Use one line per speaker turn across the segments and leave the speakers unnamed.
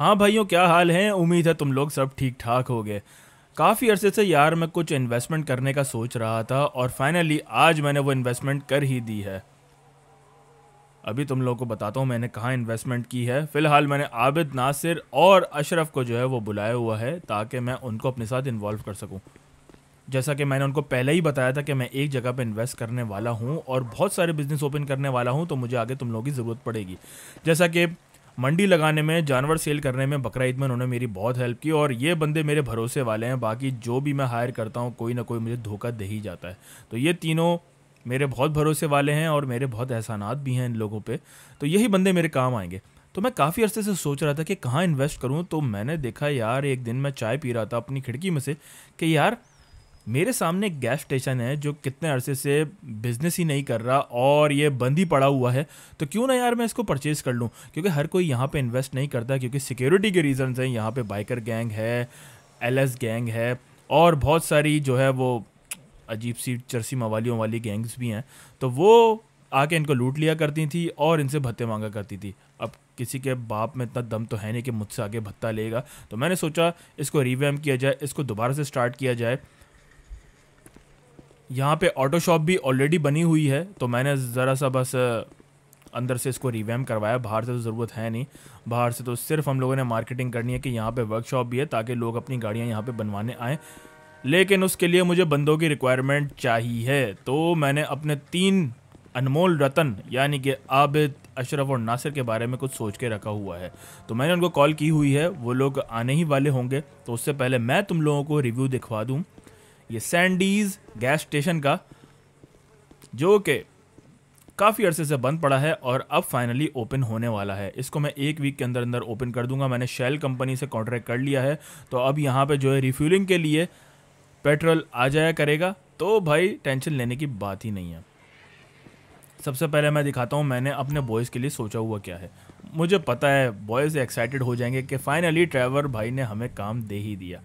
हाँ भाइयों क्या हाल है उम्मीद है तुम लोग सब ठीक ठाक हो गए काफ़ी अरसे से यार मैं कुछ इन्वेस्टमेंट करने का सोच रहा था और फाइनली आज मैंने वो इन्वेस्टमेंट कर ही दी है अभी तुम लोगों को बताता हूँ मैंने कहाँ इन्वेस्टमेंट की है फ़िलहाल मैंने आबिद नासिर और अशरफ को जो है वो बुलाया हुआ है ताकि मैं उनको अपने साथ इन्वॉल्व कर सकूँ जैसा कि मैंने उनको पहले ही बताया था कि मैं एक जगह पर इन्वेस्ट करने वाला हूँ और बहुत सारे बिज़नेस ओपन करने वाला हूँ तो मुझे आगे तुम लोगों की ज़रूरत पड़ेगी जैसा कि मंडी लगाने में जानवर सेल करने में बकरा ईद में उन्होंने मेरी बहुत हेल्प की और ये बंदे मेरे भरोसे वाले हैं बाकी जो भी मैं हायर करता हूँ कोई ना कोई मुझे धोखा दे ही जाता है तो ये तीनों मेरे बहुत भरोसे वाले हैं और मेरे बहुत एहसानात भी हैं इन लोगों पर तो यही बंदे मेरे काम आएंगे तो मैं काफ़ी अरसे से सोच रहा था कि कहाँ इन्वेस्ट करूँ तो मैंने देखा यार एक दिन मैं चाय पी रहा था अपनी खिड़की में से कि यार मेरे सामने एक गैस स्टेशन है जो कितने अरसे से बिज़नेस ही नहीं कर रहा और ये बंद ही पड़ा हुआ है तो क्यों ना यार मैं इसको परचेज़ कर लूँ क्योंकि हर कोई यहाँ पे इन्वेस्ट नहीं करता क्योंकि सिक्योरिटी के रीज़न्स हैं यहाँ पे बाइकर गैंग है एलएस गैंग है और बहुत सारी जो है वो अजीब सी चरसी मवालियों वाली गैंग्स भी हैं तो वो आके इनको लूट लिया करती थी और इनसे भत्ते मांगा करती थी अब किसी के बाप में इतना दम तो है नहीं कि मुझसे आगे भत्ता लेगा तो मैंने सोचा इसको रिवैम किया जाए इसको दोबारा से स्टार्ट किया जाए यहाँ पे ऑटो शॉप भी ऑलरेडी बनी हुई है तो मैंने ज़रा सा बस अंदर से इसको रिवैम करवाया बाहर से तो ज़रूरत है नहीं बाहर से तो सिर्फ हम लोगों ने मार्केटिंग करनी है कि यहाँ पे वर्कशॉप भी है ताकि लोग अपनी गाड़ियाँ यहाँ पे बनवाने आएँ लेकिन उसके लिए मुझे बंदों की रिक्वायरमेंट चाहिए तो मैंने अपने तीन अनमोल रतन यानी कि आबिद अशरफ और नासिर के बारे में कुछ सोच के रखा हुआ है तो मैंने उनको कॉल की हुई है वो लोग आने ही वाले होंगे तो उससे पहले मैं तुम लोगों को रिव्यू दिखवा दूँ ये सैंडीज गैस स्टेशन का जो कि काफ़ी अरसे से बंद पड़ा है और अब फाइनली ओपन होने वाला है इसको मैं एक वीक के अंदर अंदर ओपन कर दूंगा मैंने शेल कंपनी से कॉन्ट्रैक्ट कर लिया है तो अब यहाँ पे जो है रिफ्यूलिंग के लिए पेट्रोल आ जाया करेगा तो भाई टेंशन लेने की बात ही नहीं है सबसे पहले मैं दिखाता हूँ मैंने अपने बॉयज़ के लिए सोचा हुआ क्या है मुझे पता है बॉयज़ एक्साइटेड हो जाएंगे कि फ़ाइनली ड्राइवर भाई ने हमें काम दे ही दिया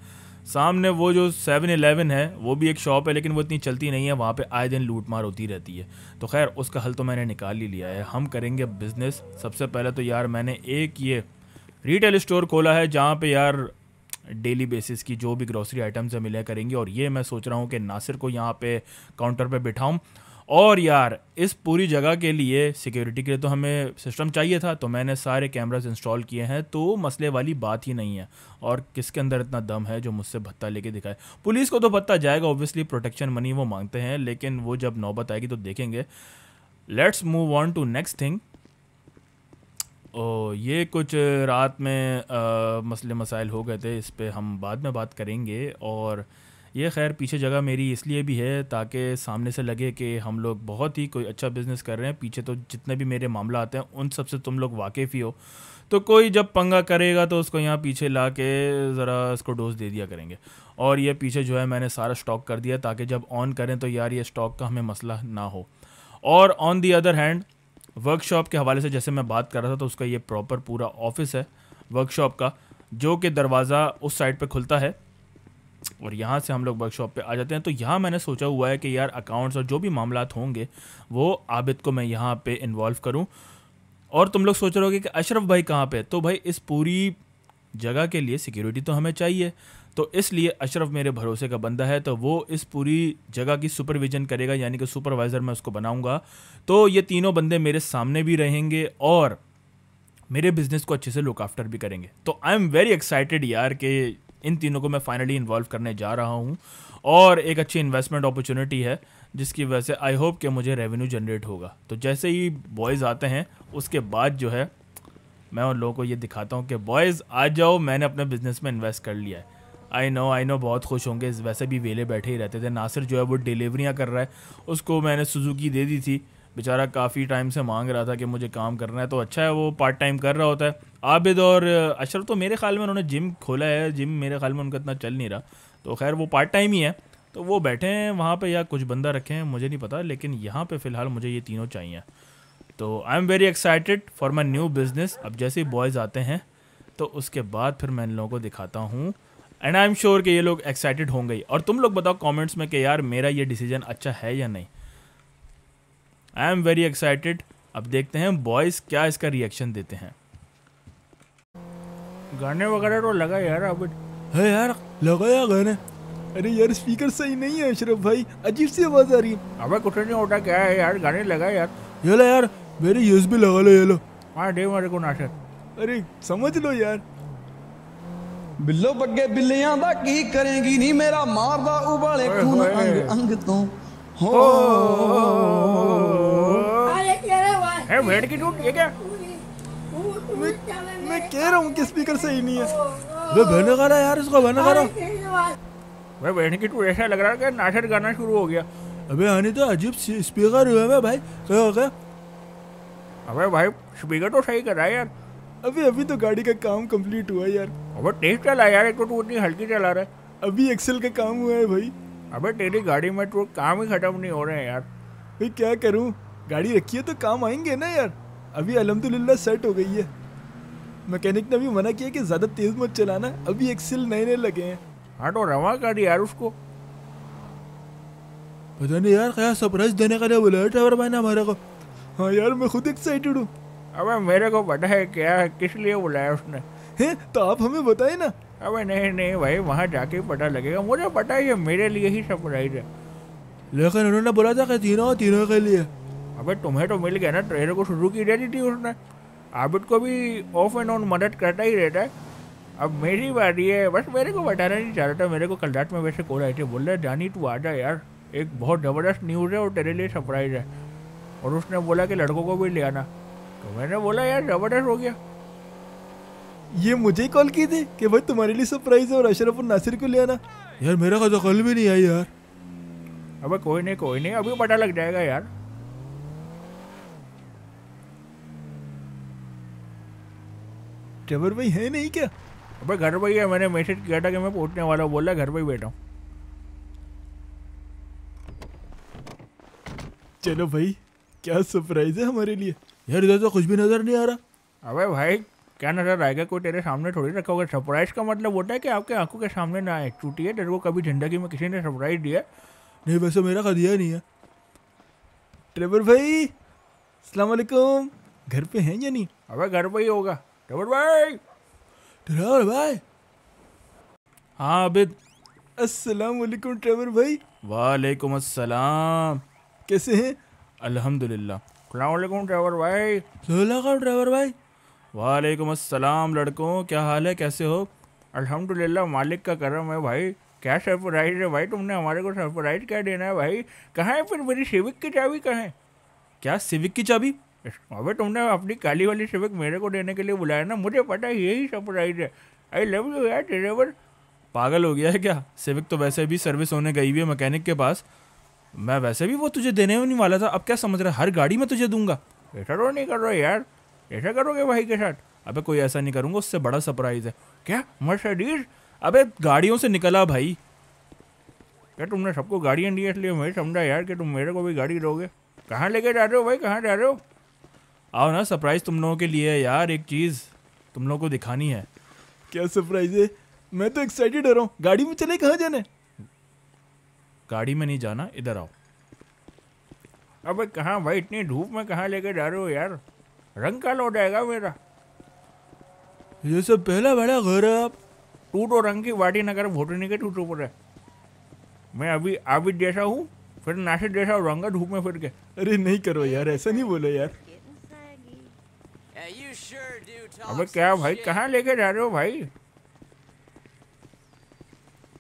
सामने वो जो सेवन एलेवन है वो भी एक शॉप है लेकिन वो इतनी चलती नहीं है वहाँ पे आए दिन लूट मार होती रहती है तो खैर उसका हल तो मैंने निकाल ही लिया है हम करेंगे बिज़नेस सबसे पहले तो यार मैंने एक ये रिटेल स्टोर खोला है जहाँ पे यार डेली बेसिस की जो भी ग्रॉसरी आइटम्स हैं मिले करेंगे और ये मैं सोच रहा हूँ कि नासिर को यहाँ पे काउंटर पे बिठाऊँ और यार इस पूरी जगह के लिए सिक्योरिटी के लिए तो हमें सिस्टम चाहिए था तो मैंने सारे कैमराज इंस्टॉल किए हैं तो मसले वाली बात ही नहीं है और किसके अंदर इतना दम है जो मुझसे भत्ता लेके दिखाए पुलिस को तो भत्ता जाएगा ऑब्वियसली प्रोटेक्शन मनी वो मांगते हैं लेकिन वो जब नौबत आएगी तो देखेंगे let's move on to next thing ओ ये कुछ रात में आ, मसले मसाइल हो गए थे इस पर हम बाद में बात करेंगे और ये खैर पीछे जगह मेरी इसलिए भी है ताकि सामने से लगे कि हम लोग बहुत ही कोई अच्छा बिज़नेस कर रहे हैं पीछे तो जितने भी मेरे मामला आते हैं उन सब से तुम लोग वाकिफ़ ही हो तो कोई जब पंगा करेगा तो उसको यहाँ पीछे ला के ज़रा इसको डोज दे दिया करेंगे और ये पीछे जो है मैंने सारा स्टॉक कर दिया ताकि जब ऑन करें तो यार ये स्टॉक का हमें मसला ना हो और on the other hand workshop के हवाले से जैसे मैं बात कर रहा था तो उसका ये प्रॉपर पूरा ऑफिस है वर्कशॉप का जो कि दरवाज़ा उस साइड पे खुलता है और यहाँ से हम लोग वर्कशॉप पे आ जाते हैं तो यहाँ मैंने सोचा हुआ है कि यार अकाउंट्स और जो भी मामला होंगे वो आबिद को मैं यहाँ पे इन्वॉल्व करूँ और तुम लोग सोच रहे हो कि अशरफ भाई कहाँ पे तो भाई इस पूरी जगह के लिए सिक्योरिटी तो हमें चाहिए तो इसलिए अशरफ मेरे भरोसे का बंदा है तो वो इस पूरी जगह की सुपरविजन करेगा यानी कि सुपरवाइज़र मैं उसको बनाऊंगा तो ये तीनों बंदे मेरे सामने भी रहेंगे और मेरे बिज़नेस को अच्छे से लुक आफ्टर भी करेंगे तो आई एम वेरी एक्साइटेड यार कि इन तीनों को मैं फाइनली इन्वॉल्व करने जा रहा हूँ और एक अच्छी इन्वेस्टमेंट अपॉर्चुनिटी है जिसकी वजह से आई होप कि मुझे रेवेन्यू जनरेट होगा तो जैसे ही बॉयज़ आते हैं उसके बाद जो है मैं उन लोगों को ये दिखाता हूँ कि बॉयज़ आ जाओ मैंने अपने बिजनेस में इन्वेस्ट कर लिया है आई नो आई नो बहुत खुश होंगे वैसे भी वेले बैठे ही रहते थे नासिर जो है वो डिलीवरियाँ कर रहा है उसको मैंने सुजुकी दे दी थी बेचारा काफ़ी टाइम से मांग रहा था कि मुझे काम करना है तो अच्छा है वो पार्ट टाइम कर रहा होता है आबिद और अशरफ तो मेरे ख्याल में उन्होंने जिम खोला है जिम मेरे ख्याल में उनका इतना चल नहीं रहा तो खैर वो पार्ट टाइम ही है तो वो बैठे हैं वहाँ पर या कुछ बंदा रखे हैं मुझे नहीं पता लेकिन यहाँ पर फ़िलहाल मुझे ये तीनों चाहिए तो I am very excited for my new business अब जैसे ही बॉयज़ आते हैं तो उसके बाद फिर मैं इन लोगों को दिखाता हूँ एंड आई एम श्योर कि ये लोग एक्साइटेड होंगे और तुम लोग बताओ कमेंट्स में कि यार मेरा ये डिसीजन अच्छा है या नहीं आई एम वेरी एक्साइटेड अब देखते हैं बॉयज़ क्या इसका रिएक्शन देते हैं गाने वगैरह तो लगा यार अब है हाँ यार लगाया गाने अरे यार स्पीकर सही नहीं है अशरफ भाई अजीब सी आवाज़ आ रही है अबे कुछ नहीं होता क्या है यार गाने लगा यार ये लो यार मेरे यूज भी लगा लो ये लो हां दे मेरे को नाटक अरे समझ लो यार ਬਿੱਲੋ ਬੱਗੇ ਬਿੱਲਿਆਂ ਦਾ ਕੀ ਕਰੇਗੀ ਨਹੀਂ ਮੇਰਾ ਮਾਰਦਾ ਉਬਾਲੇ ਖੂਨ ਅੰਗ ਅੰਗ ਤੋਂ हो है भेड़ की टूट ये क्या मैं कह रहा हूँ कि स्पीकर सही नहीं है वे बहने खा रहा यार इसको बहने खा रहा वह बहने की टूट ऐसा लग रहा है कि नाटक गाना शुरू हो गया अबे हनी तो अजीब स्पीकर हुआ है भाई क्या हो गया अबे भाई स्पीकर तो सही कर रहा है यार अभी अभी तो गाड़ी का काम कंप्लीट हुआ यार अबे टेस्ट चला यार एक तो तू इतनी हल्की चला रहा है अभी एक्सेल का काम हुआ है भाई अबे तेरी गाड़ी में तो काम ही खत्म नहीं हो रहे हैं यार भाई क्या करूं गाड़ी रखी है तो काम आएंगे ना यार अभी अलहमदुल्ला सेट हो गई है मैकेनिक ने भी मना किया कि ज़्यादा तेज़ मत चलाना अभी एक सिल नए नए लगे हैं हाँ तो रवा गाड़ी यार उसको पता नहीं यार क्या सरप्राइज देने का लिए बोला है ड्राइवर भाई ने हमारे को हाँ यार मैं खुद एक्साइटेड हूँ अबे मेरे को पता है क्या किस लिए बुलाया उसने हैं तो आप हमें बताएं ना अबे नहीं नहीं भाई वहाँ जाके पता लगेगा मुझे पता है ये मेरे लिए ही सरप्राइज है लेकिन उन्होंने बोला था कि तीनों तीनों के लिए अबे तुम्हें तो मिल गया ना ट्रेलर को शुरू की दे दी थी उसने आबिद को भी ऑफ एंड ऑन मदद करता ही रहता है अब मेरी बारी है बस मेरे को बताना नहीं चाह रहा था मेरे को कल रात में वैसे कॉल आई थी बोल रहे जानी तू आ जा यार एक बहुत ज़बरदस्त न्यूज़ है और तेरे लिए सरप्राइज़ है और उसने बोला कि लड़कों को भी ले आना तो मैंने बोला यार ज़बरदस्त हो गया ये मुझे ही कॉल की थी कि भाई तुम्हारे लिए सरप्राइज़ है और अशरफ और नासिर को ले आना यार मेरा खजा कॉल भी नहीं आया यार अब कोई नहीं कोई नहीं अभी पता लग जाएगा यार ट्रेवर भाई है नहीं क्या अबे घर पर ही मैंने मैसेज किया था कि मैं पहुंचने वाला हूँ बोला घर पर ही बैठा हूँ चलो भाई क्या सरप्राइज है हमारे लिए यार इधर तो कुछ भी नज़र नहीं आ रहा अबे भाई क्या नज़र आएगा कोई तेरे सामने थोड़ी रखा होगा सरप्राइज का मतलब होता है कि आपके आंखों के सामने ना आए टूटी है तेरे को कभी जिंदगी में किसी ने सरप्राइज दिया नहीं वैसे मेरा दिया नहीं है ट्रेवर भाई सलामकुम घर पे हैं या नहीं अबे घर पे ही होगा डबल भाई डरावर भाई हाँ आबिद अस्सलाम वालेकुम ट्रेवर भाई वालेकुम अस्सलाम कैसे हैं अल्हम्दुलिल्लाह अलैक्म ट्रेवर भाई सलाम ट्रेवर भाई वालेकुम अस्सलाम लड़कों क्या हाल है कैसे हो अल्हम्दुलिल्लाह मालिक का करम है भाई क्या सरप्राइज है भाई तुमने हमारे को सरप्राइज क्या देना है भाई कहाँ है फिर मेरी सिविक की चाबी कहाँ है क्या सिविक की चाबी अबे तुमने अपनी काली वाली सबक मेरे को देने के लिए बुलाया ना मुझे पता है यही सरप्राइज है आई लव यू यार ड्राइवर पागल हो गया है क्या सिविक तो वैसे भी सर्विस होने गई हुई है मैकेनिक के पास मैं वैसे भी वो तुझे देने नहीं वाला था अब क्या समझ रहा है हर गाड़ी में तुझे दूंगा ऐसा तो नहीं कर रहा यार ऐसा करोगे भाई के साथ अबे कोई ऐसा नहीं करूँगा उससे बड़ा सरप्राइज़ है क्या मर्सडीज अबे गाड़ियों से निकला भाई क्या तुमने सबको गाड़ियाँ दी इसलिए मैं समझा यार कि तुम मेरे को भी गाड़ी दोगे कहाँ लेके जा रहे हो भाई कहाँ जा रहे हो आओ ना सरप्राइज तुम लोगों के लिए है यार एक चीज़ तुम लोगों को दिखानी है क्या सरप्राइज है मैं तो एक्साइटेड हो रहा हूँ गाड़ी में चले कहाँ जाने गाड़ी में नहीं जाना इधर आओ अब कहाँ भाई इतनी धूप में कहाँ लेके जा रहे हो यार रंग का हो जाएगा मेरा ये सब पहला बड़ा घर है आप टूटो रंग की वाटी नगर भोटने के टूटो पर है मैं अभी आबिद जैसा हूँ फिर नासिक जैसा रंगा धूप में फिर के अरे नहीं करो यार ऐसा नहीं बोलो यार अबे क्या भाई कहाँ लेके जा रहे हो भाई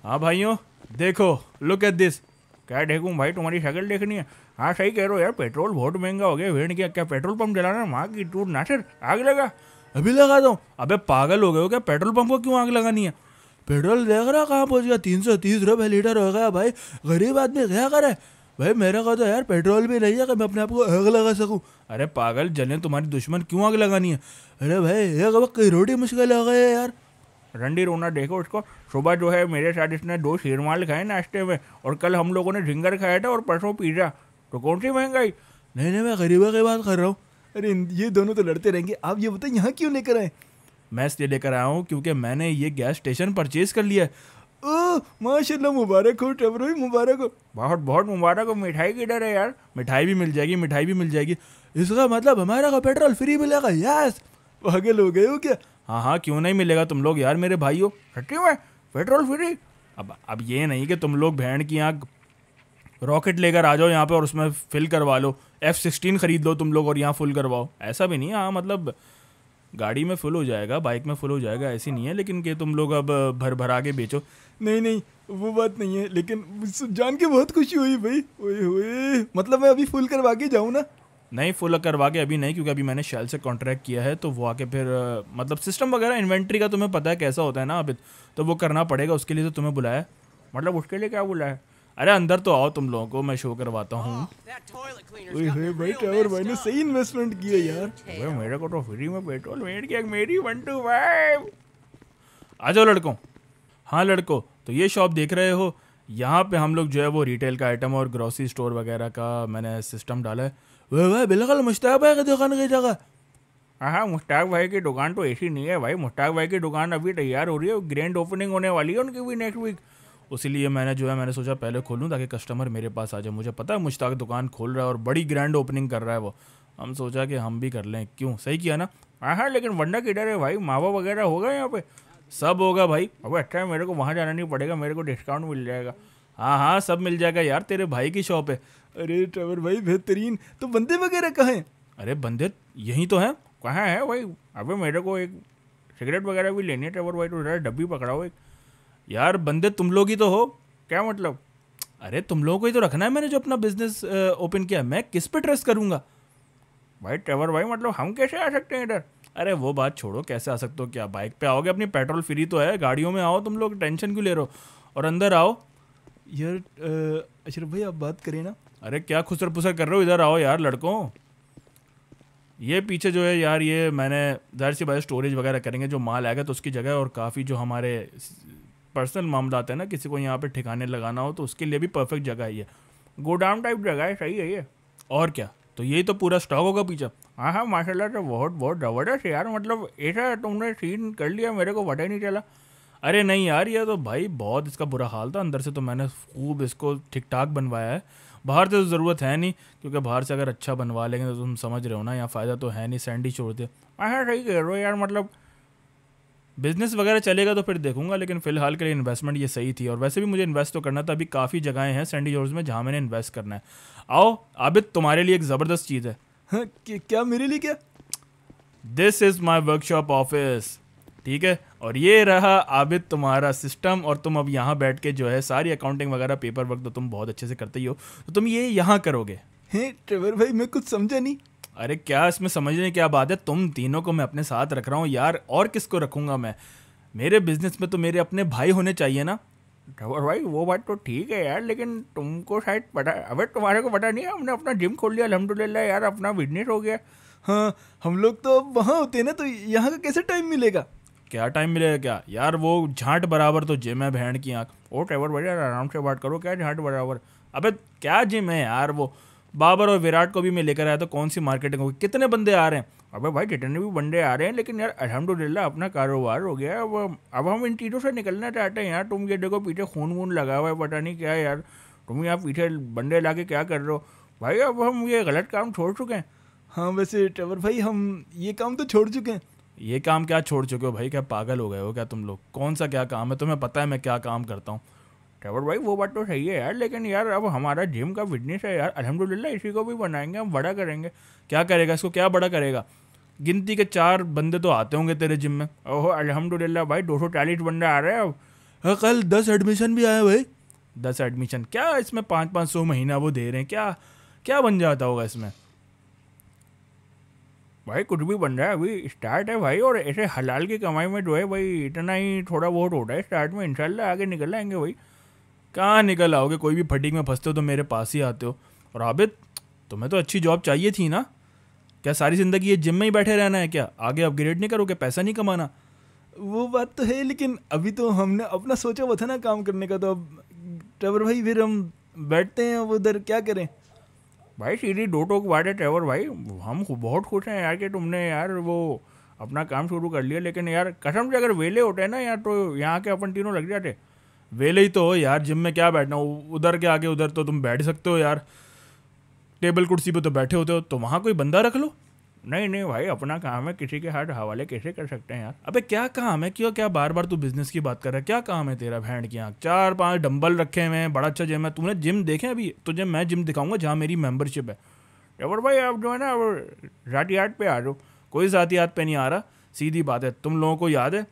हाँ भाइयों देखो लुक एट दिस क्या देखू भाई तुम्हारी शक्ल देखनी है हाँ सही कह रहे हो यार पेट्रोल बहुत महंगा हो गया भेड़ क्या क्या पेट्रोल पंप जलाना माँ की टूट ना सर आग लगा अभी लगा दो अबे पागल हो गए हो क्या पेट्रोल पंप को क्यों आग लगानी है पेट्रोल देख रहा कहाँ पहुँच गया तीन सौ तीस रुपये लीटर हो गया भाई गरीब आदमी क्या करे भाई मेरा कहा तो यार पेट्रोल भी नहीं है कि मैं अपने आप को आग लगा सकूँ अरे पागल जले तुम्हारी दुश्मन क्यों आग लगानी है अरे भाई एक रोटी मुश्किल आ गए यार रंडी रोना देखो उसको सुबह जो है मेरे साथ इसने दो शेरमाल खाए नाश्ते में और कल हम लोगों ने झिंगर खाया था और परसों पिज़्ज़ा तो कौन सी महंगाई नहीं नहीं मैं गरीबों की बात कर रहा हूँ अरे ये दोनों तो लड़ते रहेंगे आप ये बताएं यहाँ क्यों लेकर आए मैं इसलिए लेकर आया हूँ क्योंकि मैंने ये गैस स्टेशन परचेज कर लिया है माशाल्लाह मुबारक हो टबरोई मुबारक हो बहुत बहुत मुबारक हो मिठाई की डर है यार मिठाई भी मिल जाएगी मिठाई भी मिल जाएगी इसका मतलब हमारा का पेट्रोल फ्री मिलेगा यस पागल हो गए हो क्या हाँ हाँ क्यों नहीं मिलेगा तुम लोग यार मेरे भाई हो सटी में पेट्रोल फ्री अब अब ये नहीं कि तुम लोग भैंड की यहाँ रॉकेट लेकर आ जाओ यहाँ पे और उसमें फिल करवा लो एफ़ सिक्सटीन ख़रीद लो तुम लोग और यहाँ फुल करवाओ ऐसा भी नहीं हाँ मतलब गाड़ी में फुल हो जाएगा बाइक में फुल हो जाएगा ऐसी नहीं है लेकिन कि तुम लोग अब भर भरा के बेचो नहीं नहीं वो बात नहीं है लेकिन जान के बहुत खुशी हुई भाई ओए ओए मतलब मैं अभी फुल करवा के जाऊँ ना नहीं फुल करवा के अभी नहीं क्योंकि अभी मैंने शैल से कॉन्ट्रैक्ट किया है तो वो आके फिर मतलब सिस्टम वगैरह इन्वेंट्री का तुम्हें पता है कैसा होता है ना अभी तो वो करना पड़ेगा उसके लिए तो तुम्हें बुलाया मतलब उसके लिए क्या बुलाया अरे अंदर तो आओ तुम लोगों को मैं शो करवाता हूँ oh, भाई ट्रेवर भाई ने सही इन्वेस्टमेंट किया यार भाई मेरे को तो फ्री में पेट्रोल मेट गया मेरी वन टू फाइव आ जाओ लड़कों हाँ लड़कों तो ये शॉप देख रहे हो यहाँ पे हम लोग जो है वो रिटेल का आइटम और ग्रोसरी स्टोर वगैरह का मैंने सिस्टम डाला है वह वह बिल्कुल मुश्ताक भाई की दुकान की जगह हाँ मुश्ताक भाई की दुकान तो ऐसी नहीं है भाई मुश्ताक भाई की दुकान अभी तैयार हो रही है ग्रैंड ओपनिंग होने वाली है उनकी भी नेक्स्ट वीक उसीलिए मैंने जो है मैंने सोचा पहले खोलूँ ताकि कस्टमर मेरे पास आ जाए मुझे पता है मुश्ताक दुकान खोल रहा है और बड़ी ग्रैंड ओपनिंग कर रहा है वो हम सोचा कि हम भी कर लें क्यों सही किया ना हाँ हाँ लेकिन वंडा किडर है भाई मावा वगैरह होगा यहाँ पे सब होगा भाई अब अच्छा है मेरे को वहाँ जाना नहीं पड़ेगा मेरे को डिस्काउंट मिल जाएगा हाँ हाँ सब मिल जाएगा यार तेरे भाई की शॉप है अरे ट्रेवर भाई बेहतरीन तो बंदे वगैरह कहाँ हैं अरे बंदे यहीं तो हैं कहाँ है भाई अबे मेरे को एक सिगरेट वगैरह भी लेनी है ट्रेवर भाई तो डब्बी पकड़ाओ एक यार बंदे तुम लोग ही तो हो क्या मतलब अरे तुम लोगों को ही तो रखना है मैंने जो अपना बिजनेस ओपन किया मैं किस पे ट्रस्ट करूँगा भाई ट्रेवर भाई मतलब हम कैसे आ सकते हैं इधर अरे वो बात छोड़ो कैसे आ सकते हो क्या बाइक पे आओगे अपनी पेट्रोल फ्री तो है गाड़ियों में आओ तुम लोग टेंशन क्यों ले रहे हो और अंदर आओ यार अशरफ भाई आप बात करें ना अरे क्या खुसर पुसर कर रहे हो इधर आओ यार लड़कों ये पीछे जो है यार ये मैंने जाहिर सी बात स्टोरेज वगैरह करेंगे जो माल आएगा तो उसकी जगह और काफ़ी जो हमारे पर्सनल मामला आता है ना किसी को यहाँ पे ठिकाने लगाना हो तो उसके लिए भी परफेक्ट जगह है ये गोडाउन टाइप जगह है सही है ये और क्या तो यही तो पूरा स्टॉक होगा पीछे हाँ हाँ माशाला तो बहुत बहुत ज़बरदस्त यार मतलब ऐसा तुमने सीन कर लिया मेरे को पता ही नहीं चला अरे नहीं यार ये तो भाई बहुत इसका बुरा हाल था अंदर से तो मैंने खूब इसको ठीक ठाक बनवाया है बाहर से तो ज़रूरत है नहीं क्योंकि बाहर से अगर अच्छा बनवा लेंगे तो तुम समझ रहे हो ना यहाँ फ़ायदा तो है नहीं सैंडी छोड़ हाँ, हाँ सही कह रहे हो यार मतलब बिजनेस वगैरह चलेगा तो फिर देखूंगा लेकिन फिलहाल के लिए इन्वेस्टमेंट ये सही थी और वैसे भी मुझे इन्वेस्ट तो करना था अभी काफ़ी जगहें हैं सेंडी जॉर्ज में जहाँ मैंने इन्वेस्ट करना है आओ आबिद तुम्हारे लिए एक ज़बरदस्त चीज़ है हाँ, क्या मेरे लिए क्या this is my workshop office ठीक है और ये रहा आबिद तुम्हारा सिस्टम और तुम अब यहाँ बैठ के जो है सारी अकाउंटिंग वगैरह पेपर वर्क तो तुम बहुत अच्छे से करते ही हो तो तुम ये यहाँ करोगे हे ट्रेवर भाई मैं कुछ समझा नहीं अरे क्या इसमें समझने क्या बात है तुम तीनों को मैं अपने साथ रख रहा हूँ यार और किसको रखूँगा मैं मेरे बिजनेस में तो मेरे अपने भाई होने चाहिए ना ड्राइवर भाई वो बात तो ठीक है यार लेकिन तुमको शायद पता अबे तुम्हारे को पता नहीं है हमने अपना जिम खोल लिया अलहमदुल्ला यार अपना बिजनेस हो गया हाँ हम लोग तो वहाँ होते हैं ना तो यहाँ का कैसे टाइम मिलेगा क्या टाइम मिलेगा क्या यार वो झाँट बराबर तो जिम है बहन की आँख ओ ड्राइवर भाई यार आराम से बात करो क्या झांट बराबर अबे क्या जिम है यार वो बाबर और विराट को भी मैं लेकर आया तो कौन सी मार्केटिंग होगी कितने बंदे आ रहे हैं अबे भाई कितने भी बंदे आ रहे हैं लेकिन यार अलहमदिल्ला अपना कारोबार हो गया अब अब हम इन चीज़ों से निकलना चाहते हैं यार तुम ये देखो पीछे खून वून लगा हुआ है पता नहीं क्या है यार तुम यहाँ पीछे बंदे ला क्या कर रहे हो भाई अब हम ये गलत काम छोड़ चुके हैं हाँ वैसे ट्रेवर भाई हम ये काम तो छोड़ चुके हैं ये काम क्या छोड़ चुके हो भाई क्या पागल हो गए हो क्या तुम लोग कौन सा क्या काम है तुम्हें पता है मैं क्या काम करता हूँ बट भाई वो बात तो सही है यार लेकिन यार अब हमारा जिम का बिजनेस है यार अलहमदिल्ला इसी को भी बनाएंगे हम बड़ा करेंगे क्या करेगा इसको क्या बड़ा करेगा गिनती के चार बंदे तो आते होंगे तेरे जिम में ओहो अलहमदिल्ला भाई दो सौ चालीस बंदे आ रहे हैं अब हाँ, कल दस एडमिशन भी आए भाई दस एडमिशन क्या इसमें पाँच पाँच सौ महीना वो दे रहे हैं क्या क्या बन जाता होगा इसमें भाई कुछ भी बन रहा है अभी स्टार्ट है भाई और ऐसे हलाल की कमाई में जो है भाई इतना ही थोड़ा बहुत होता है स्टार्ट में इंशाल्लाह आगे निकल आएंगे भाई कहाँ निकल आओगे कोई भी फटीक में फंसते हो तो मेरे पास ही आते हो और आबिद तुम्हें तो अच्छी जॉब चाहिए थी ना क्या सारी ज़िंदगी ये जिम में ही बैठे रहना है क्या आगे अपग्रेड नहीं करोगे पैसा नहीं कमाना वो बात तो है लेकिन अभी तो हमने अपना सोचा हुआ था ना काम करने का तो अब ट्रेवर भाई फिर हम बैठते हैं अब उधर क्या करें भाई सीधी डो टोक बात है ट्रेवर भाई हम बहुत खुश हैं यार कि तुमने यार वो अपना काम शुरू कर लिया लेकिन यार कसम से अगर वेले होते हैं ना यार तो यहाँ के अपन तीनों लग जाते वेले ही तो हो यार जिम में क्या बैठना उधर के आगे उधर तो तुम बैठ सकते हो यार टेबल कुर्सी पे तो बैठे होते हो तो वहाँ कोई बंदा रख लो नहीं नहीं भाई अपना काम है किसी के हाथ हवाले कैसे कर सकते हैं यार अबे क्या काम है क्यों क्या बार बार तू बिजनेस की बात कर रहा है क्या काम है तेरा भैंड की आँख चार पाँच डंबल रखे हुए हैं बड़ा अच्छा जिम है तूने जिम देखे अभी तुझे मैं जिम दिखाऊंगा जहाँ मेरी मेम्बरशिप है जबर भाई आप जो है ना साथी आठ पे आ जाओ कोई साथी आठ पे नहीं आ रहा सीधी बात है तुम लोगों को याद है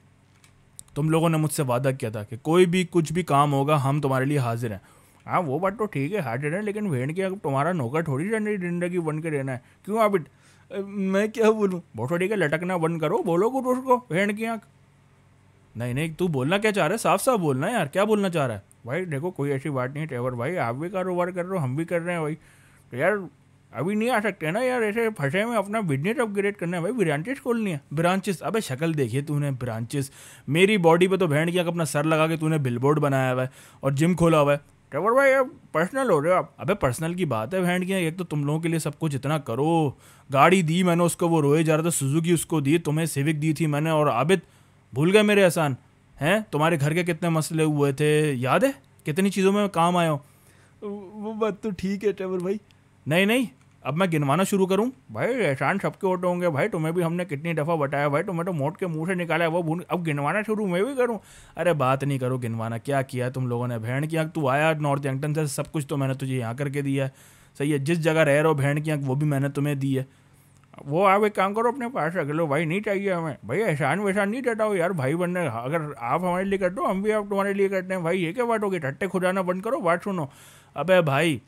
तुम लोगों ने मुझसे वादा किया था कि कोई भी कुछ भी काम होगा हम तुम्हारे लिए हाजिर हैं हाँ वो बात तो ठीक है हार्ट है लेकिन भेड़ के अब तुम्हारा नौकर थोड़ी रहने जिंदगी बन के रहना है क्यों आप मैं क्या बोलूँ बहुत ठीक है लटकना बंद करो बोलो कुछ उसको भेड़ की आँख नहीं नहीं तू बोलना क्या चाह रहा है साफ साफ बोलना है यार क्या बोलना चाह रहा है भाई देखो कोई ऐसी बात नहीं है ट्रेवर भाई आप भी कारोबार कर रहे हो हम भी कर रहे हैं भाई तो यार अभी नहीं आ सकते ना यार ऐसे फंसे में अपना बिजनेस अपग्रेड करना है भाई ब्रांचेस खोलनी है ब्रांचेस अबे शक्ल देखिए तूने ब्रांचेस मेरी बॉडी पे तो भैंड किया अपना सर लगा के तूने बिलबोर्ड बनाया हुआ है और जिम खोला हुआ है ट्रेवर भाई अब पर्सनल हो रहे हो आप अबे पर्सनल की बात है भैंड किया एक तो तुम लोगों के लिए सब कुछ इतना करो गाड़ी दी मैंने उसको वो रोए जा रहा था सुजुकी उसको दी तुम्हें सिविक दी थी मैंने और आबिद भूल गए मेरे एहसान हैं तुम्हारे घर के कितने मसले हुए थे याद है कितनी चीज़ों में काम आया हो वो बात तो ठीक है ट्रेवर भाई नहीं नहीं अब मैं गिनवाना शुरू करूँ भाई एहसान सबके होते होंगे भाई तुम्हें भी हमने कितनी दफ़ा बताया भाई तुम्हें तो मोट के मुंह से निकाला है वो भून अब गिनवाना शुरू मैं भी करूँ अरे बात नहीं करो गिनवाना क्या किया तुम लोगों ने बहन की आँख तू आया नॉर्थ एंगटन से सब कुछ तो मैंने तुझे यहाँ करके दिया है सही है जिस जगह रह रहे हो भैंड की आँख वो भी मैंने तुम्हें दी है वो आप एक काम करो अपने पास रख लो भाई नहीं चाहिए हमें भाई एहसान वहसान नहीं चटाओ यार भाई बनने अगर आप हमारे लिए कर दो हम भी आप तुम्हारे लिए करते हैं भाई ये क्या बात ठट्टे खुजाना बंद करो बात सुनो अबे भाई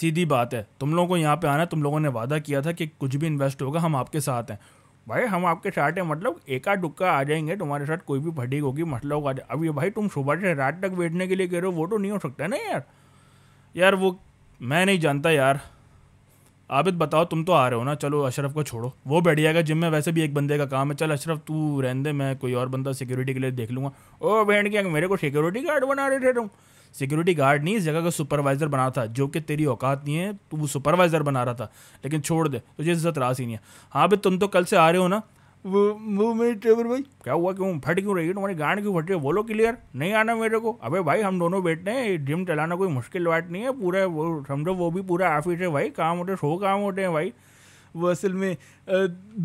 सीधी बात है तुम लोगों को यहाँ पे आना तुम लोगों ने वादा किया था कि कुछ भी इन्वेस्ट होगा हम आपके साथ हैं भाई हम आपके साथ हैं मतलब एका डुक्का आ जाएंगे तुम्हारे साथ कोई भी फटीक होगी मतलब आ अब ये भाई तुम सुबह से रात तक बैठने के लिए कह रहे हो वो तो नहीं हो सकता ना यार यार वो मैं नहीं जानता यार आबिद बताओ तुम तो आ रहे हो ना चलो अशरफ को छोड़ो वो बैठ जाएगा जिम में वैसे भी एक बंदे का काम है चल अशरफ तू रहने दे मैं कोई और बंदा सिक्योरिटी के लिए देख लूँगा ओ बहन क्या मेरे को सिक्योरिटी गार्ड बना रहे थे तुम सिक्योरिटी गार्ड नहीं इस जगह का सुपरवाइजर बना था जो कि तेरी औकात नहीं है तू तो वो सुपरवाइजर बना रहा था लेकिन छोड़ दे तुझे इज्जत रास ही नहीं है हाँ भाई तुम तो कल से आ रहे हो ना वो वो मेरे ड्राइवर भाई क्या हुआ क्यों फट क्यों रही है तुम्हारी गाड़ क्यों फट रही है बोलो क्लियर नहीं आना मेरे को अबे भाई हम दोनों बैठे हैं जिम चलाना कोई मुश्किल बात नहीं है पूरा वो समझो वो भी पूरा ऑफिस है भाई काम होते सो काम होते हैं भाई वो असल में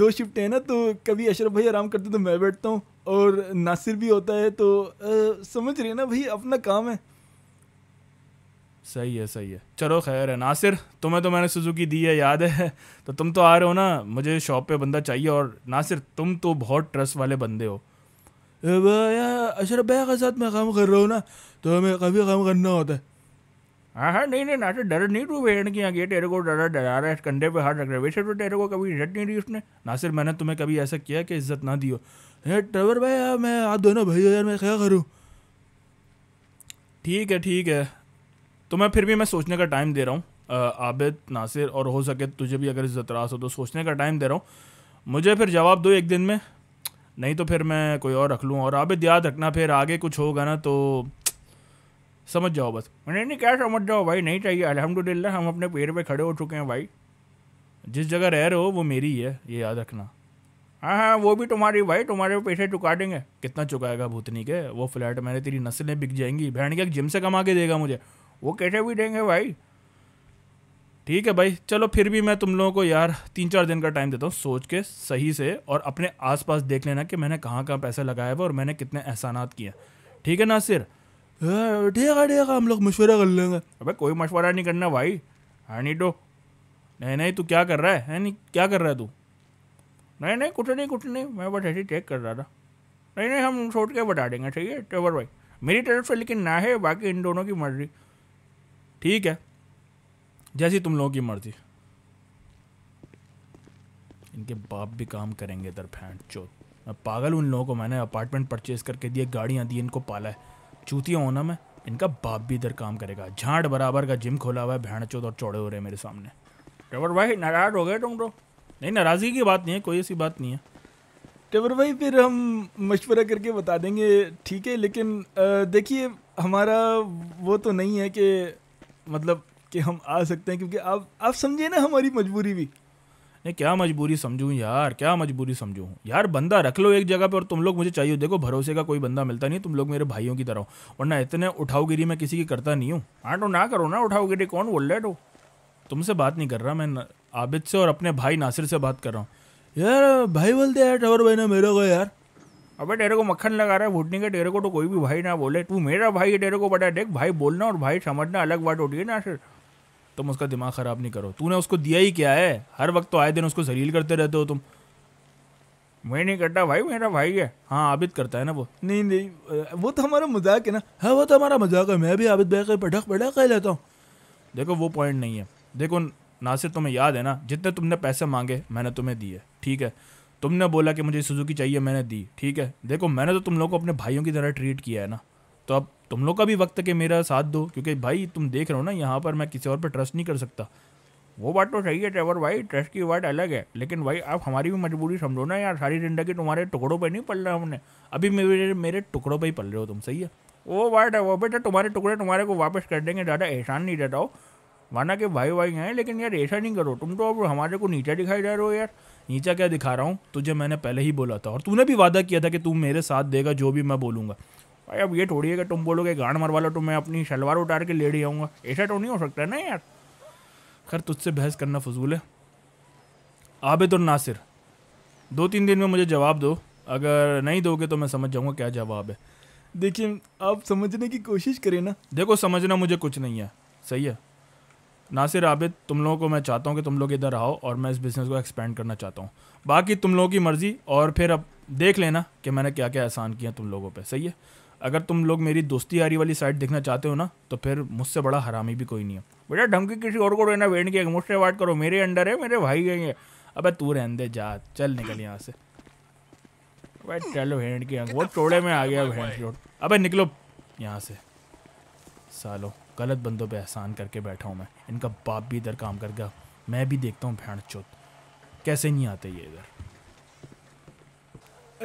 दो शिफ्ट है ना तो कभी अशरफ भाई आराम करते तो मैं बैठता हूँ और नासिर भी होता है तो समझ रहे ना भाई अपना काम है सही है सही है चलो खैर है नासिर तुम्हें तो मैंने सुजुकी दी है याद है तो तुम तो आ रहे हो ना मुझे शॉप पे बंदा चाहिए और नासिर तुम तो बहुत ट्रस्ट वाले बंदे हो अशरफ भैया के साथ मैं काम कर रहा हूँ ना तो हमें कभी काम करना होता है हाँ हाँ नहीं नहीं नासिर डर नहीं तू बहन की आगे तेरे को डरा डरा रहा है कंधे पे हाथ रख रहा है वैसे तो तेरे को कभी इज्जत नहीं दी उसने नासिर मैंने तुम्हें कभी ऐसा किया कि इज्जत ना दी हो ट्रेवर भाई यार मैं आप दोनों भाई यार मैं क्या करूँ ठीक है ठीक है तो मैं फिर भी मैं सोचने का टाइम दे रहा हूँ आबिद नासिर और हो सके तुझे भी अगर रास हो तो सोचने का टाइम दे रहा हूँ मुझे फिर जवाब दो एक दिन में नहीं तो फिर मैं कोई और रख लूँ और आबिद याद रखना फिर आगे कुछ होगा ना तो समझ जाओ बस मैंने नहीं क्या समझ जाओ भाई नहीं चाहिए अलहमदिल्ला हम अपने पेड़ पे खड़े हो चुके हैं भाई जिस जगह रह रहे हो वो मेरी है ये याद रखना हाँ हाँ वो भी तुम्हारी भाई तुम्हारे पैसे चुका देंगे कितना चुकाएगा भूतनी के वो फ्लैट मैंने तेरी नस्लें बिक जाएंगी भैंड के जिम से कमा के देगा मुझे वो कैसे भी देंगे भाई ठीक है भाई चलो फिर भी मैं तुम लोगों को यार तीन चार दिन का टाइम देता हूँ सोच के सही से और अपने आसपास देख लेना कि मैंने कहाँ कहाँ पैसा लगाया हुआ और मैंने कितने एहसान किए ठीक है नासिर हाँ, ठीक है ठीक है हम लोग मशवरा कर लेंगे अबे कोई मशवरा नहीं करना भाई है नहीं डो तो। नहीं नहीं तू क्या कर रहा है नहीं क्या कर रहा है तू नहीं नहीं कुछ नहीं कुछ नहीं मैं बस ऐसे चेक कर रहा था नहीं नहीं हम छोड़ के बता देंगे ठीक है टेवर भाई मेरी तरफ से लेकिन ना है बाकी इन दोनों की मर्जी ठीक है जैसी तुम लोगों की मर्जी इनके बाप भी काम करेंगे इधर फैंट चो मैं पागल उन लोगों को मैंने अपार्टमेंट परचेज करके दिए गाड़ियाँ दी इनको पाला है चूतियाँ होना मैं इनका बाप भी इधर काम करेगा झाट बराबर का जिम खोला हुआ है भैंड चौथ और चौड़े हो रहे हैं मेरे सामने टेवर भाई नाराज हो गए तुम तो नहीं नाराज़गी की बात नहीं है कोई ऐसी बात नहीं है ट्रेवर भाई फिर हम मशवरा करके बता देंगे ठीक है लेकिन देखिए हमारा वो तो नहीं है कि मतलब कि हम आ सकते हैं क्योंकि आप आप समझे ना हमारी मजबूरी भी नहीं क्या मजबूरी समझूँ यार क्या मजबूरी समझूँ यार बंदा रख लो एक जगह पर और तुम लोग मुझे चाहिए देखो भरोसे का कोई बंदा मिलता नहीं तुम लोग मेरे भाइयों की तरह हो वरना इतने उठाऊगिरी मैं किसी की करता नहीं हूँ हाँ तो ना करो ना उठाऊगिरी कौन बोल लेट हो तुमसे बात नहीं कर रहा मैं आबिद से और अपने भाई नासिर से बात कर रहा हूँ यार भाई बोलते यार ठवर भाई ना मेरे को यार अबे डेरे को मक्खन लगा रहा है भुटने के डेरे को तो कोई भी भाई ना बोले तू मेरा भाई डेरे को बता देख भाई बोलना और भाई समझना अलग बात होती है ना सर तुम उसका दिमाग ख़राब नहीं करो तूने उसको दिया ही क्या है हर वक्त तो आए दिन उसको जलील करते रहते हो तुम मैं नहीं करता भाई मेरा भाई है हाँ आबिद करता है ना वो नहीं नहीं वो तो हमारा मजाक है ना हाँ वो तो हमारा मजाक है मैं भी आबिद भाई का पटक पटक कह लेता हूँ देखो वो पॉइंट नहीं है देखो नासिर तुम्हें याद है ना जितने तुमने पैसे मांगे मैंने तुम्हें दिए ठीक है तुमने बोला कि मुझे सुजुकी चाहिए मैंने दी ठीक है देखो मैंने तो तुम लोग को अपने भाइयों की तरह ट्रीट किया है ना तो अब तुम लोग का भी वक्त कि मेरा साथ दो क्योंकि भाई तुम देख रहे हो ना यहाँ पर मैं किसी और पर ट्रस्ट नहीं कर सकता वो बात तो सही है ट्रेवर भाई ट्रस्ट की बात अलग है लेकिन भाई आप हमारी भी मजबूरी समझो ना यार सारी ज़िंदगी तुम्हारे टुकड़ों पर नहीं पल रहा हमने अभी मेरे मेरे टुकड़ों पर ही पल रहे हो तुम सही है वो बात है वो बेटा तुम्हारे टुकड़े तुम्हारे को वापस कर देंगे ज़्यादा एहसान नहीं रहता हो माना कि भाई भाई हैं लेकिन यार ऐसा नहीं करो तुम तो अब हमारे को नीचा दिखाई दे रहे हो यार नीचा क्या दिखा रहा हूँ तुझे मैंने पहले ही बोला था और तूने भी वादा किया था कि तू मेरे साथ देगा जो भी मैं बोलूँगा भाई अब ये थोड़ी है कि तुम बोलोगे गाड़ मरवा लो तो मैं अपनी शलवार उतार के लेडी आऊँगा ऐसा तो नहीं हो सकता ना यार खैर तुझसे बहस करना फजूल है आबिद और नासिर दो तीन दिन में मुझे जवाब दो अगर नहीं दोगे तो मैं समझ जाऊँगा क्या जवाब है देखिए आप समझने की कोशिश करें ना देखो समझना मुझे कुछ नहीं है सही है नासिर आबिद तुम लोगों को मैं चाहता हूँ कि तुम लोग इधर आओ और मैं इस बिज़नेस को एक्सपेंड करना चाहता हूँ बाकी तुम लोगों की मर्ज़ी और फिर अब देख लेना कि मैंने क्या क्या एहसान किया तुम लोगों पर सही है अगर तुम लोग मेरी दोस्ती यारी वाली साइड देखना चाहते हो ना तो फिर मुझसे बड़ा हरामी भी कोई नहीं है बेटा ढमकी किसी और को रहना वेट किया मुझसे बात करो मेरे अंडर है मेरे भाई गए हैं अब तू रहने दे जा चल निकल यहाँ से भाई चलो भेड़ की वो टोड़े में आ गया भेड़ अबे निकलो यहाँ से सालो गलत बंदों पे एहसान करके बैठा हूँ मैं इनका बाप भी इधर काम कर गया मैं भी देखता हूँ भैंड चौथ कैसे नहीं आते ये इधर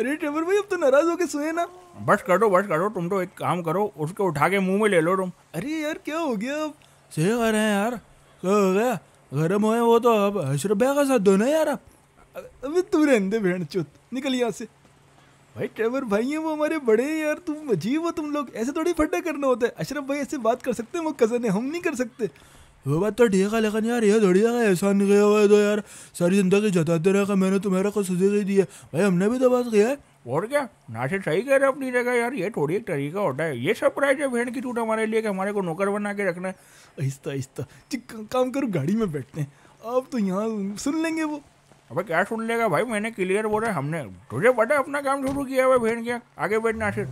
अरे ड्राइवर भाई अब तो नाराज होके सोए ना बस करो बस करो तुम तो एक काम करो उसको उठा के मुंह में ले लो तुम अरे यार क्या हो गया अब सही कर रहे हैं यार क्या हो गया गर्म हो वो तो अब अशरफ भैया का साथ दो ना यार अब अबे तू रहने दे भेड़ चुत निकल यहाँ से भाई ट्रेवर भाई हैं वो हमारे बड़े हैं यार तुम अजीब हो तुम लोग ऐसे थोड़ी फटा करना होता है अशरफ भाई ऐसे बात कर सकते हैं वो कज़न है हम नहीं कर सकते वो बात तो ठीक है लेकिन यार ये थोड़ी जगह एहसान गया हुआ है तो यार सारी ज़िंदगी जताते रहा मैंने तुम्हारा को सदी ही दी है भाई हमने भी तो बात किया है और क्या ना से सही कह रहे अपनी जगह यार ये थोड़ी एक तरीका होता है ये सरप्राइज है भेड़ की टूट हमारे लिए कि हमारे को नौकर बना के रखना है आहिस्ता आहिस्ता काम करो गाड़ी में बैठते हैं आप तो यहाँ सुन लेंगे वो अबे क्या सुन लेगा भाई मैंने क्लियर बोला हमने तुझे पता है अपना काम शुरू किया हुआ बहन क्या आगे बैठना फिर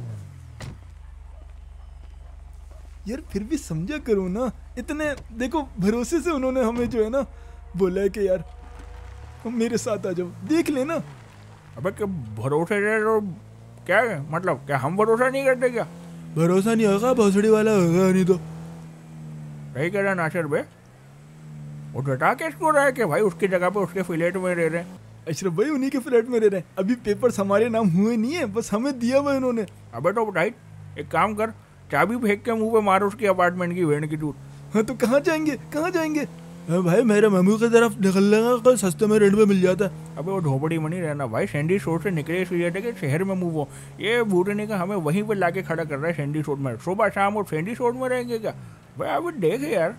यार फिर भी समझा करो ना इतने देखो भरोसे से उन्होंने हमें जो है ना बोला है कि यार तुम मेरे साथ आ जाओ देख लेना अबे क्या भरोसे से तो क्या है? मतलब क्या हम भरोसा नहीं करते क्या भरोसा नहीं होगा भोसड़ी वाला होगा नहीं तो सही कह रहा नाशर भाई उठा के इसको रहा है कि भाई उसकी जगह पे उसके फ्लैट में रह रहे हैं अशरफ भाई उन्हीं के फ्लैट में रह रहे हैं अभी पेपर हमारे नाम हुए नहीं है बस हमें दिया हुआ उन्होंने अबे तो राइट एक काम कर चाबी फेंक के मुंह पे मारो उसके अपार्टमेंट की भेड़ की टूट हाँ तो कहाँ जाएंगे कहाँ जाएंगे हाँ, भाई मेरे मम्मी की तरफ निकल लगा सस्ते में रेंट में मिल जाता है अबे वो ढोपड़ी में नहीं रहना भाई सैंडी शोर से निकले इसलिए कि शहर में मूव हो ये बूढ़े ने कहा हमें वहीं पर ला खड़ा कर रहा है सैंडी शोर में सुबह शाम और सैंडी शोर में रहेंगे क्या भाई अभी देख यार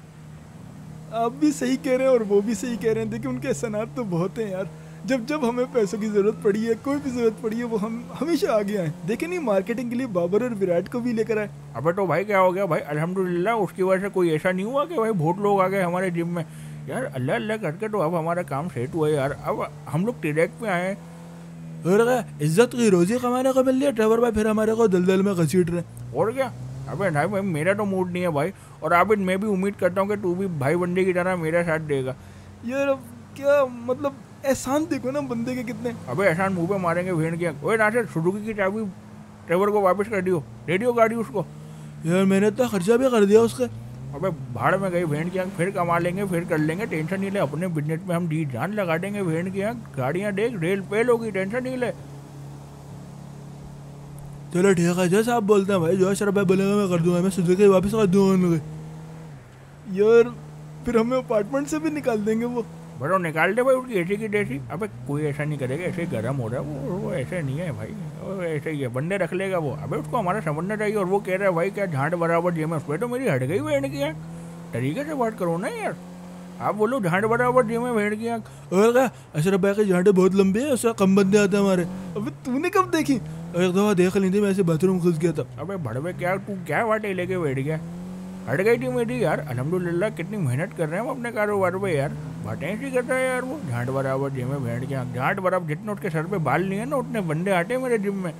आप भी सही कह रहे हैं और वो भी सही कह रहे हैं देखिए उनके सनात तो बहुत हैं यार जब जब हमें पैसों की ज़रूरत पड़ी है कोई भी ज़रूरत पड़ी है वो हम हमेशा आगे आए देखे नहीं मार्केटिंग के लिए बाबर और विराट को भी लेकर आए अबे तो भाई क्या हो गया भाई अल्हम्दुलिल्लाह उसकी वजह से कोई ऐसा नहीं हुआ कि भाई बहुत लोग आ गए हमारे जिम में यार अल्लाह अल्लाह करके तो अब हमारा काम सेट हुआ है यार अब हम लोग टेडेक में आए हैं इज्जत की रोजी कमाने को मिल रही है ड्राइवर भाई फिर हमारे को दलदल में घसीट रहे और क्या अबे भाई भाई मेरा तो मूड नहीं है भाई और आप मैं भी उम्मीद करता हूँ कि तू भी भाई बंदे की तरह मेरा साथ देगा यार क्या मतलब एहसान देखो ना बंदे के कितने अबे एहसान मुँह पे मारेंगे भेड़ के ओए सर सुजुकी की चाबी ड्राइवर को वापस कर दियो दे दियो गाड़ी उसको यार मैंने तो खर्चा भी कर दिया उसके अबे भाड़ में गई भेड़ की आँख फिर कमा लेंगे फिर कर लेंगे टेंशन नहीं ले अपने बिजनेस में हम डी जान लगा देंगे भेड़ की आँख गाड़ियाँ देख रेल पेल होगी टेंशन नहीं ले चलो ठीक है जैसे आप बोलते हैं भाई जो सर भाई बोलेगा मैं कर दूंगा मैं सुजुकी वापस कर दूंगा उन्होंने यार फिर हमें अपार्टमेंट से भी निकाल देंगे वो बड़ो निकाल दे भाई उनकी ऐसी की डेसी अबे कोई ऐसा नहीं करेगा ऐसे ही गर्म हो रहा है वो वो ऐसे नहीं है भाई वो ऐसे ही है बंदे रख लेगा वो अबे उसको हमारा समझना चाहिए और वो कह रहा है भाई क्या झांड बराबर जेम उस पर तो मेरी हट गई भेड़ की आँख तरीके से बात करो ना यार आप बोलो झांड बराबर में भेड़ की आँख और क्या अशरफ भाई की झांडे बहुत लंबी है उसका कम बंदे आते हैं हमारे अभी तूने कब देखी एक दफा देख थी मैं ऐसे बाथरूम घुस गया था अबे भड़वे क्या तू क्या वाटे लेके बैठ गया हट गई थी मेरी यार अलहमदुल्ला कितनी मेहनत कर रहे हैं हम अपने कारोबार पे यार बातें ही कर रहा है यार वो झाट बराबर जिम में बैठ गया झाट बराबर जितने उठ के सर पे बाल नहीं है ना उतने बंदे आटे मेरे जिम में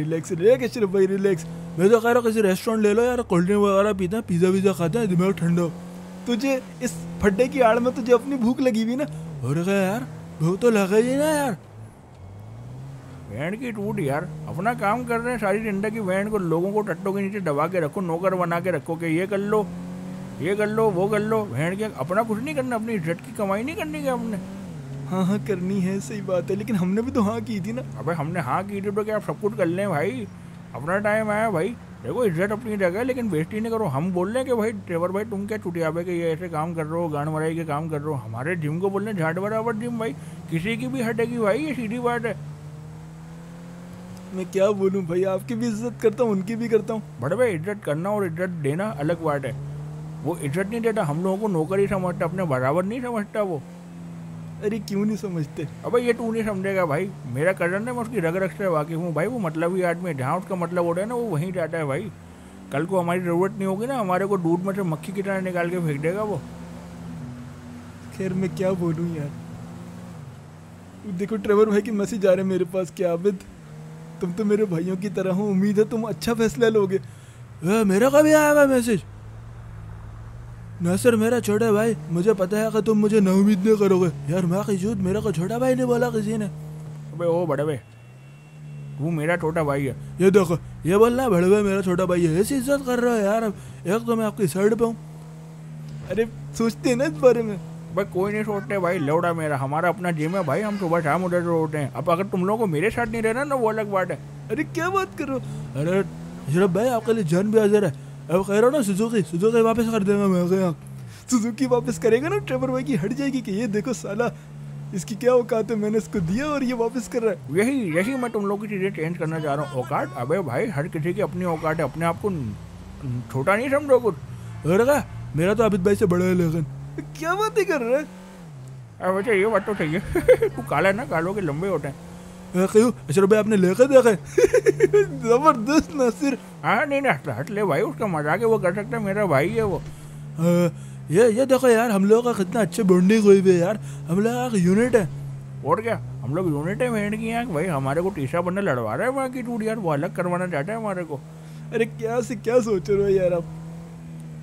रिलैक्स रिलैक्स भाई रिलैक्स मैं तो कह रहा हूँ किसी रेस्टोरेंट ले लो यार कोल्ड ड्रिंक वगैरह पीते हैं पिज़्ज़ा विज़्ज़ा खाते हैं दिमाग ठंडा तुझे इस फड्डे की आड़ में तुझे अपनी भूख लगी हुई ना और गया यार भूख तो लगा ही ना यार वैन की टूट यार अपना काम कर रहे हैं सारी जिंदगी वैन को लोगों को टट्टों के नीचे दबा के रखो नौकर बना के रखो कि ये कर लो ये कर लो वो कर लो वैन के अपना कुछ नहीं करना अपनी इज्जत की कमाई नहीं करनी क्या हमने हाँ हाँ करनी है सही बात है लेकिन हमने भी तो हाँ की थी ना अबे हमने हाँ की थी तो क्या आप सब कुछ कर लें भाई अपना टाइम आया भाई देखो इज्जत अपनी जगह लेकिन बेस्टी नहीं करो हम बोल रहे हैं कि भाई ड्राइवर भाई तुम क्या चुटिया के ये ऐसे काम कर रहे हो गान मराई के काम कर रहे हो हमारे जिम को बोल रहे हैं झाट बराबर जिम भाई किसी की भी हटेगी भाई ये सीधी बात है मैं क्या बोलूँ भाई आपकी भी इज्जत करता हूँ उनकी भी करता हूँ बड़े भाई इज्जत करना और इज्जत देना अलग बात है वो इज्जत नहीं देता हम लोगों को नौकरी समझता अपने बराबर नहीं समझता वो अरे क्यों नहीं समझते अब ये तू नहीं समझेगा भाई मेरा कजन है मैं उसकी रग रग से वाकिफ हूँ भाई वो मतलब ही आदमी है जहाँ उसका मतलब हो रहा है ना वो वहीं जाता है भाई कल को हमारी ज़रूरत नहीं होगी ना हमारे को दूध में से मक्खी की तरह निकाल के फेंक देगा वो खैर मैं क्या बोलूँ यार देखो ट्रेवर भाई की मैसेज आ रहे हैं मेरे पास क्या आबिद तुम तो मेरे भाइयों की तरह हो उम्मीद है तुम अच्छा फैसला लोगे ए, मेरा कभी हुआ मैसेज ना सर मेरा छोटा भाई मुझे पता है कि तुम मुझे उम्मीद नहीं करोगे यार मैं खिजूद मेरा को छोटा भाई नहीं बोला किसी ने अबे ओ बड़े भाई वो मेरा छोटा भाई है ये देखो ये बोल रहा है बड़े मेरा छोटा भाई है ऐसी इज्जत कर रहा है यार अब एक तो मैं आपकी साइड पे हूँ अरे सोचते ना इस बारे में भाई कोई नहीं सोचते भाई लौड़ा मेरा हमारा अपना जिम है भाई हम सुबह शाम उधर से उठते हैं अब अगर तुम लोगों को मेरे साथ नहीं रहना ना वो अलग बात है अरे क्या बात करो अरे अरे भाई आपके लिए जान भी हाजिर है अब कह रहा हूँ ना सुजुकी सुजुकी वापस कर देगा मैं यहाँ सुजुकी वापस करेगा ना ट्रेवर भाई की हट जाएगी कि ये देखो साला इसकी क्या औकात है मैंने इसको दिया और ये वापस कर रहा है यही यही मैं तुम लोग की चीज़ें चेंज करना चाह रहा हूँ औकात अबे भाई हर किसी की अपनी औकात है अपने आप को छोटा नहीं समझो कुछ अरे मेरा तो आबिद भाई से बड़ा है लेकिन क्या बातें कर रहा है अरे बच्चा ये बात तो सही है तू काला है ना कालों के लंबे होते हैं अच्छा भाई आपने लेकर देखा जबरदस्त नसीर हाँ नहीं नहीं हट ले भाई उसका मजाक है वो कर सकता है मेरा भाई है वो ये ये देखो यार हम लोग का कितना अच्छे बॉन्डिंग हुई भी यार हम लोग का यूनिट है और क्या हम लोग यूनिट है मेहनत की यार भाई हमारे को टीशा बनने लड़वा रहे हैं वहाँ की टूट यार वो अलग करवाना चाहते हैं हमारे को अरे क्या से क्या सोच रहे हो यार आप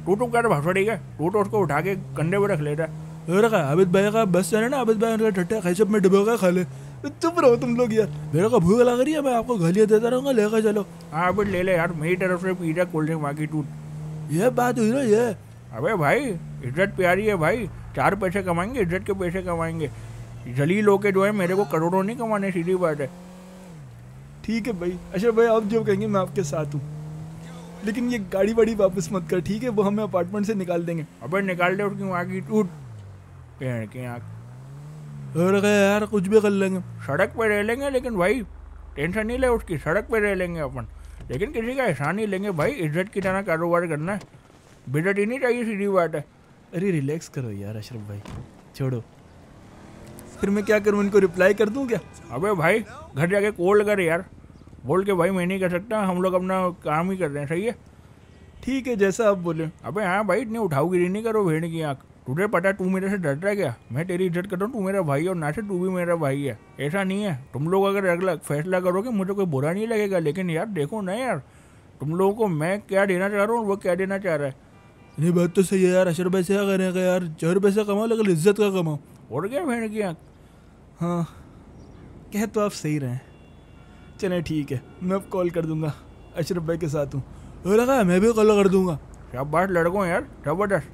टूटू कह रहे भाषा ठीक है टूटो उसको उठा के कंधे पर रख लेता है अरे कहा आबिद भाई का बस जाना ना अबित भाई ठट्टे खाई सब में डबोगा खा ले चुप रहो तुम लोग यार मेरे को भूख लग रही है मैं आपको गलियाँ देता रहूँगा लेकर चलो हाँ आबिद ले ले यार मेरी तरफ से पीटा कोल्ड ड्रिंक बाकी टूट ये बात हुई ना ये अबे भाई इज्जत प्यारी है भाई चार पैसे कमाएंगे इज्जत के पैसे कमाएंगे जली लो के जो है मेरे को करोड़ों नहीं कमाने सीधी बात है ठीक है भाई अच्छा भाई आप जो कहेंगे मैं आपके साथ हूँ लेकिन ये गाड़ी वाड़ी वापस मत कर ठीक है वो हमें अपार्टमेंट से निकाल देंगे अब निकाल दे क्यों आगे टूट पेड़ के आँख और यार कुछ भी कर लेंगे सड़क पे रह लेंगे लेकिन भाई टेंशन नहीं ले उसकी सड़क पे रह लेंगे अपन लेकिन किसी का एहसान नहीं लेंगे भाई इज्जत की तरह कारोबार करना है बिजट ही नहीं चाहिए सीधी बात है अरे रिलैक्स करो यार अशरफ भाई छोड़ो फिर मैं क्या करूँ इनको रिप्लाई कर दूँ क्या अबे भाई घर जाके कॉल कर यार बोल के भाई मैं नहीं कर सकता हम लोग अपना काम ही कर रहे हैं सही है ठीक है जैसा आप बोले अबे हाँ भाई इतनी गिरी नहीं करो भेड़ की आँख तुझे पता तू मेरे से डर क्या मैं तेरी इज्जत करता हूँ तू मेरा भाई और ना से तू भी मेरा भाई है ऐसा नहीं है तुम लोग अगर अगला फैसला करोगे मुझे कोई बुरा नहीं लगेगा लेकिन यार देखो ना यार तुम लोगों को मैं क्या देना चाह रहा हूँ वो क्या देना चाह रहा है नहीं बात तो सही है यार अशर पैसे का करेगा यार चार पैसे कमाओ लेकिन इज्जत का कमाओ और क्या भेड़ की आँख हाँ कह तो आप सही रहे हैं चले ठीक है मैं अब कॉल कर दूंगा अशरफ भाई के साथ हूँ लगा मैं भी कॉल कर दूंगा बात लड़कों यार जबरदस्त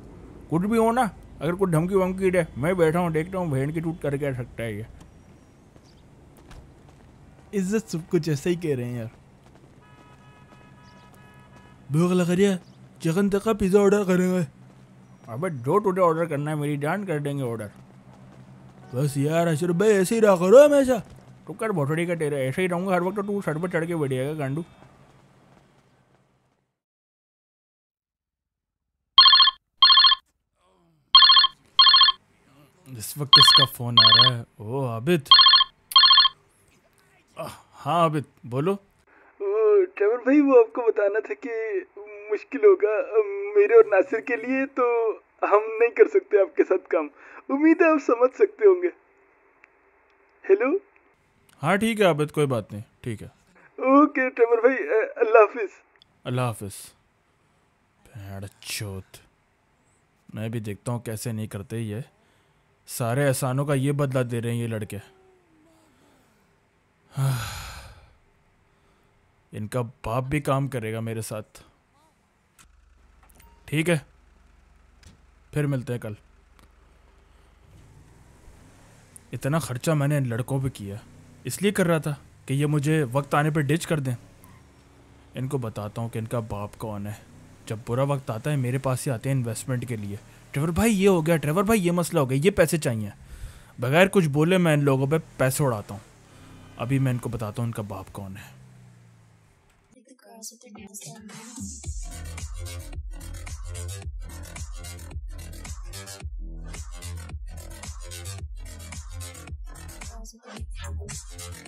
कुछ भी हो ना अगर कुछ धमकी वमकी दे मैं बैठा हूँ देखता हूँ बहन की टूट कर आ सकता है ये इज्जत सब कुछ ऐसे ही कह रहे हैं यार भूख लग रही है चिकन तक पिज़्ज़ा ऑर्डर करेंगे अबे जो टूटे ऑर्डर करना है मेरी डांड कर देंगे ऑर्डर बस यार अशरफ भाई ऐसे ही रहा करो हमेशा तो कर भोसड़ी का टेरा ऐसे ही रहूँगा हर वक्त तो तू सर पर चढ़ के बैठ जाएगा गांडू इस वक्त इसका फ़ोन आ रहा है ओ आबिद हाँ आबिद बोलो ट्रेवर भाई वो आपको बताना था कि मुश्किल होगा मेरे और नासिर के लिए तो हम नहीं कर सकते आपके साथ काम उम्मीद है आप समझ सकते होंगे हेलो हाँ ठीक है आबिद कोई बात नहीं ठीक है ओके टेमर भाई अल्लाह हाफिज अल्लाह हाफिज भेड़ चोत मैं भी देखता हूँ कैसे नहीं करते ये सारे एहसानों का ये बदला दे रहे हैं ये लड़के हाँ। इनका बाप भी काम करेगा मेरे साथ ठीक है फिर मिलते हैं कल इतना खर्चा मैंने इन लड़कों पे किया इसलिए कर रहा था कि ये मुझे वक्त आने पर डिच कर दें इनको बताता हूँ कि इनका बाप कौन है जब बुरा वक्त आता है मेरे पास ही आते हैं इन्वेस्टमेंट के लिए ट्रेवर भाई ये हो गया ट्रेवर भाई ये मसला हो गया ये पैसे चाहिए बगैर कुछ बोले मैं इन लोगों पे पैसे उड़ाता हूँ अभी मैं इनको बताता हूँ इनका बाप कौन है Thank you. thousand.